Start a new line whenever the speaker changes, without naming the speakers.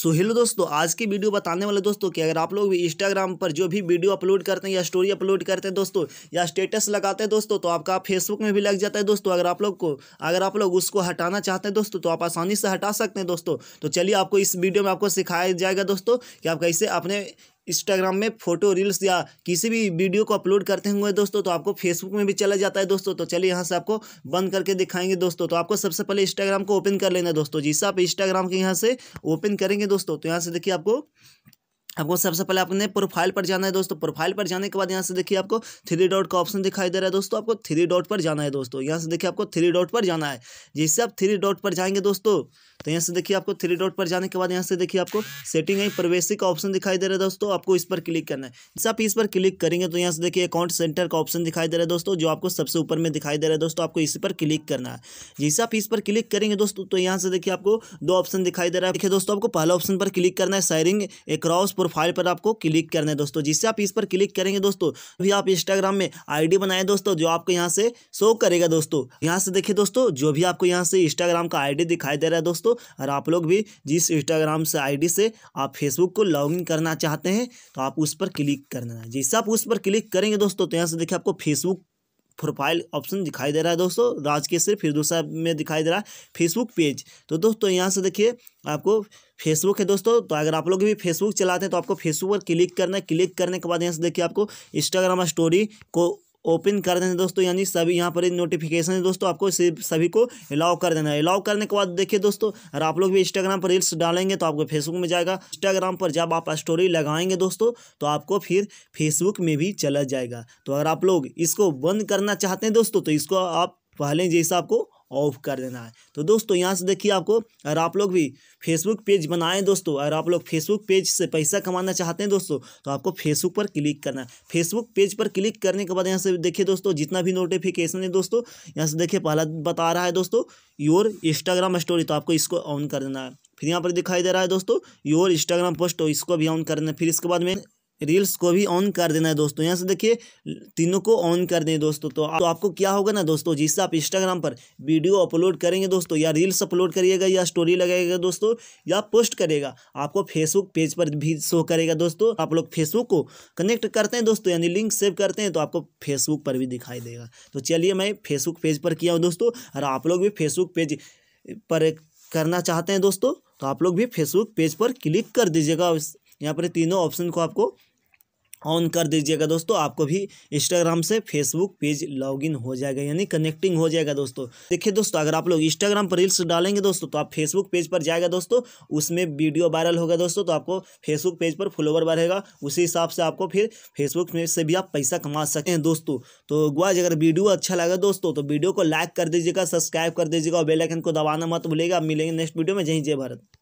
so hello दोस्तों आज की वीडियो बताने वाले दोस्तों कि अगर आप लोग भी इंस्टाग्राम पर जो भी वीडियो अपलोड करते हैं या स्टोरी अपलोड करते हैं दोस्तों या स्टेटस लगाते हैं दोस्तों तो आपका फेसबुक में भी लग जाता है दोस्तों अगर आप लोग को अगर आप लोग उसको हटाना चाहते हैं दोस्तों तो आप आसानी से हटा सकते हैं दोस्तों तो चलिए आपको इस वीडियो में आपको सिखाया जाएगा दोस्तों कि आप कैसे अपने इंस्टाग्राम में फोटो रील्स या किसी भी वीडियो को अपलोड करते हुए दोस्तों तो आपको फेसबुक में भी चला जाता है दोस्तों तो चलिए यहाँ से आपको बंद करके दिखाएंगे दोस्तों तो आपको सबसे पहले इंस्टाग्राम को ओपन कर लेना दोस्तों जिससे आप इंस्टाग्राम के यहाँ से ओपन करेंगे दोस्तों तो यहाँ से देखिए आपको आपको सबसे पहले आपने प्रोफाइल पर जाना है दोस्तों प्रोफाइल पर जाने के बाद यहाँ से देखिए आपको थ्री डॉट का ऑप्शन दिखाई दे रहा है दोस्तों आपको थ्री डॉट पर जाना है दोस्तों यहाँ से देखिए आपको थ्री डॉट पर जाना है जिससे आप थ्री डॉट पर जाएंगे दोस्तों तो यहाँ से देखिए आपको थ्री डॉट पर जाने के बाद यहाँ से देखिए आपको सेटिंग है प्रवेशी का ऑप्शन दिखाई दे रहा है दोस्तों आपको इस पर क्लिक करना है जैसे आप इस पर क्लिक करेंगे तो यहाँ से देखिए अकाउंट सेंटर का ऑप्शन दिखाई दे रहा है दोस्तों जो आपको सबसे ऊपर में दिखाई दे रहा है दोस्तों आपको इसी पर क्लिक करना है जैसे आप इस पर क्लिक करेंगे दोस्तों तो यहाँ से देखिए आपको दो ऑप्शन दिखाई दे रहा है देखिए दोस्तों आपको पहला ऑप्शन पर क्लिक करना है सैरिंग एक्रॉस प्रोफाइल पर आपको क्लिक करना है दोस्तों जिससे आप इस पर क्लिक करेंगे दोस्तों भी आप इंस्टाग्राम में आईडी बनाए दोस्तों जो आपको यहाँ से शो करेगा दोस्तों यहाँ से देखिए दोस्तों जो भी आपको यहाँ से इंस्टाग्राम का आईडी दिखाई दे रहा है दोस्तों और आप लोग भी जिस इंस्टाग्राम से आई से आप फेसबुक को लॉग करना चाहते हैं तो आप उस पर क्लिक करना है जिससे आप उस पर क्लिक करेंगे दोस्तों तो यहाँ से देखिए आपको फेसबुक प्रोफाइल ऑप्शन दिखाई दे रहा है दोस्तों राजकेसरी फिर दूसरा में दिखाई दे रहा है फेसबुक पेज तो दोस्तों यहाँ से देखिए आपको फेसबुक है दोस्तों तो अगर आप लोग भी फेसबुक चलाते हैं तो आपको फेसबुक पर क्लिक करना है क्लिक करने के बाद यहाँ से देखिए आपको इंस्टाग्राम स्टोरी को ओपन कर देना दोस्तों यानी सभी यहाँ पर नोटिफिकेशन है दोस्तों आपको सभी को अलाउ कर देना है अलाउ करने के बाद देखिए दोस्तों अगर आप लोग भी इंस्टाग्राम पर रील्स डालेंगे तो आपको फेसबुक में जाएगा इंस्टाग्राम पर जब आप स्टोरी लगाएंगे दोस्तों तो आपको फिर फेसबुक में भी चला जाएगा तो अगर आप लोग इसको बंद करना चाहते हैं दोस्तों तो इसको आप पहले जैसा आपको ऑफ कर देना है तो दोस्तों यहाँ से देखिए आपको अगर आप लोग भी फेसबुक पेज बनाएं दोस्तों अगर आप लोग फेसबुक पेज से पैसा कमाना चाहते हैं दोस्तों तो आपको फेसबुक पर क्लिक करना है फेसबुक पेज पर क्लिक करने के बाद यहाँ से देखिए दोस्तों जितना भी नोटिफिकेशन है दोस्तों यहाँ से देखिए पहला बता रहा है दोस्तों योर इंस्टाग्राम स्टोरी तो आपको इसको ऑन कर देना है फिर यहाँ पर दिखाई दे रहा है दोस्तों योर इंस्टाग्राम पोस्ट तो इसको भी ऑन कर देना फिर इसके बाद में रील्स को भी ऑन कर देना है दोस्तों यहाँ से देखिए तीनों को ऑन कर दें दोस्तों तो, आप, तो आपको क्या होगा ना दोस्तों जिससे आप इंस्टाग्राम पर वीडियो अपलोड करेंगे दोस्तों या रील्स अपलोड करिएगा या स्टोरी लगाएगा दोस्तों या पोस्ट करेगा आपको फेसबुक पेज पर भी शो करेगा दोस्तों आप लोग फेसबुक को कनेक्ट करते हैं दोस्तों यानी लिंक सेव करते हैं तो आपको फेसबुक पर भी दिखाई देगा तो चलिए मैं फेसबुक पेज पर किया हूँ दोस्तों और आप लोग भी फेसबुक पेज पर करना चाहते हैं दोस्तों तो आप लोग भी फेसबुक पेज पर क्लिक कर दीजिएगा यहाँ पर तीनों ऑप्शन को आपको ऑन कर दीजिएगा दोस्तों आपको भी इंस्टाग्राम से फेसबुक पेज लॉगिन हो जाएगा यानी कनेक्टिंग हो जाएगा दोस्तों देखिए दोस्तों अगर आप लोग इंस्टाग्राम पर रील्स डालेंगे दोस्तों तो आप फेसबुक पेज पर जाएगा दोस्तों उसमें वीडियो वायरल होगा दोस्तों तो आपको फेसबुक पेज पर फॉलोवर बढ़ेगा उसी हिसाब से आपको फिर फेसबुक पेज से भी आप पैसा कमा सकते हैं दोस्तों तो गुआज अगर वीडियो अच्छा लगा दोस्तों तो वीडियो को लाइक कर दीजिएगा सब्सक्राइब कर दीजिएगा और बेलाइकन को दबाना मत भूलेगा आप मिलेंगे नेक्स्ट वीडियो में जय जय भारत